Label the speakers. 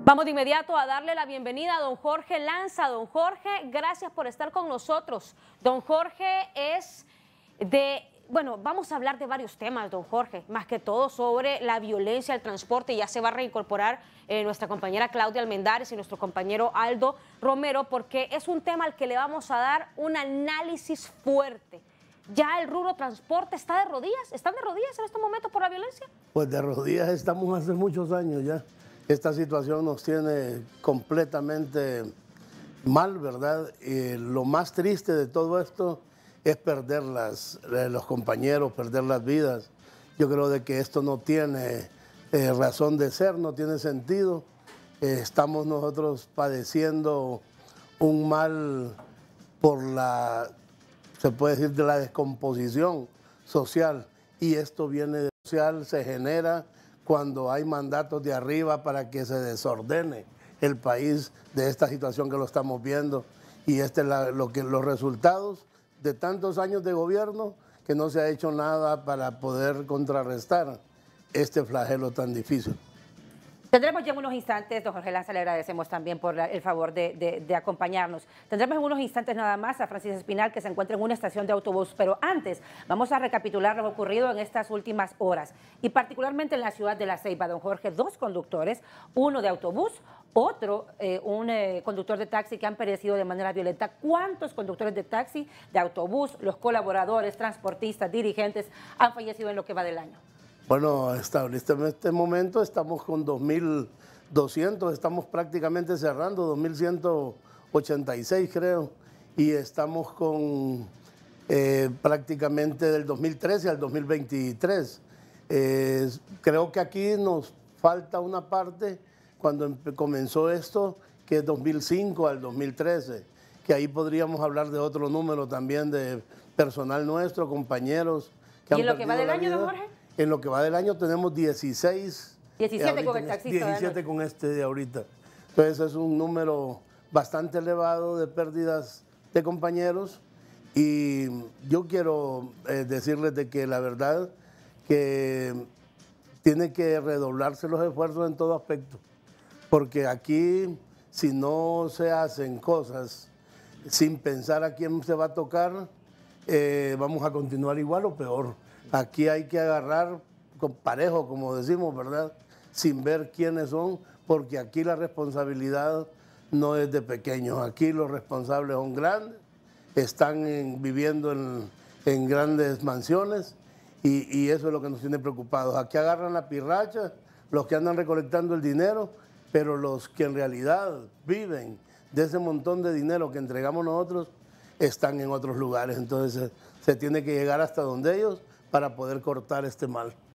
Speaker 1: Vamos de inmediato a darle la bienvenida a don Jorge Lanza. Don Jorge, gracias por estar con nosotros. Don Jorge es de bueno, vamos a hablar de varios temas, don Jorge, más que todo sobre la violencia, el transporte. Ya se va a reincorporar eh, nuestra compañera Claudia Almendares y nuestro compañero Aldo Romero, porque es un tema al que le vamos a dar un análisis fuerte. ¿Ya el rubro transporte está de rodillas? ¿Están de rodillas en estos momentos por
Speaker 2: la violencia? Pues de rodillas estamos hace muchos años ya. Esta situación nos tiene completamente mal, ¿verdad? lo más triste de todo esto es perder las, eh, los compañeros, perder las vidas. Yo creo de que esto no tiene eh, razón de ser, no tiene sentido. Eh, estamos nosotros padeciendo un mal por la, se puede decir, de la descomposición social. Y esto viene de social, se genera cuando hay mandatos de arriba para que se desordene el país de esta situación que lo estamos viendo. Y este lo que, los resultados de tantos años de gobierno que no se ha hecho nada para poder contrarrestar este flagelo tan difícil.
Speaker 3: Tendremos ya unos instantes, don Jorge Lanza, le agradecemos también por el favor de, acompañarnos. Tendremos en unos instantes nada más a Francis Espinal, que se encuentra en una estación de autobús, pero antes vamos a recapitular lo ocurrido en estas últimas horas, y particularmente en la ciudad de La Ceiba, don Jorge, dos conductores, uno de autobús, otro, eh, un eh, conductor de taxi que han perecido de manera violenta. ¿Cuántos conductores de taxi, de autobús, los colaboradores, transportistas, dirigentes han fallecido en lo que va del año?
Speaker 2: Bueno, establecemos este, en este momento estamos con 2.200, estamos prácticamente cerrando, 2.186 creo, y estamos con eh, prácticamente del 2013 al 2023. Eh, creo que aquí nos falta una parte cuando comenzó esto, que es 2005 al 2013, que ahí podríamos hablar de otro número también de personal nuestro, compañeros. ¿Y lo que va del año, Jorge? En lo que va del año tenemos 16. 17 con el 17 este- con este de ahorita. Entonces es un número bastante elevado de pérdidas de compañeros y yo quiero eh, decirles de que la verdad que tiene que redoblarse los esfuerzos en todo aspecto, porque aquí si no se hacen cosas sin pensar a quién se va a tocar, eh, vamos a continuar igual o peor. Aquí hay que agarrar con parejo, como decimos, ¿verdad? Sin ver quiénes son, porque aquí la responsabilidad no es de pequeños. Aquí los responsables son grandes, están viviendo en, grandes mansiones y, eso es lo que nos tiene preocupados. Aquí agarran la pirracha, los que andan recolectando el dinero, pero los que en realidad viven de ese montón de dinero que entregamos nosotros están en otros lugares. Entonces se tiene que llegar hasta donde ellos para poder cortar este mal.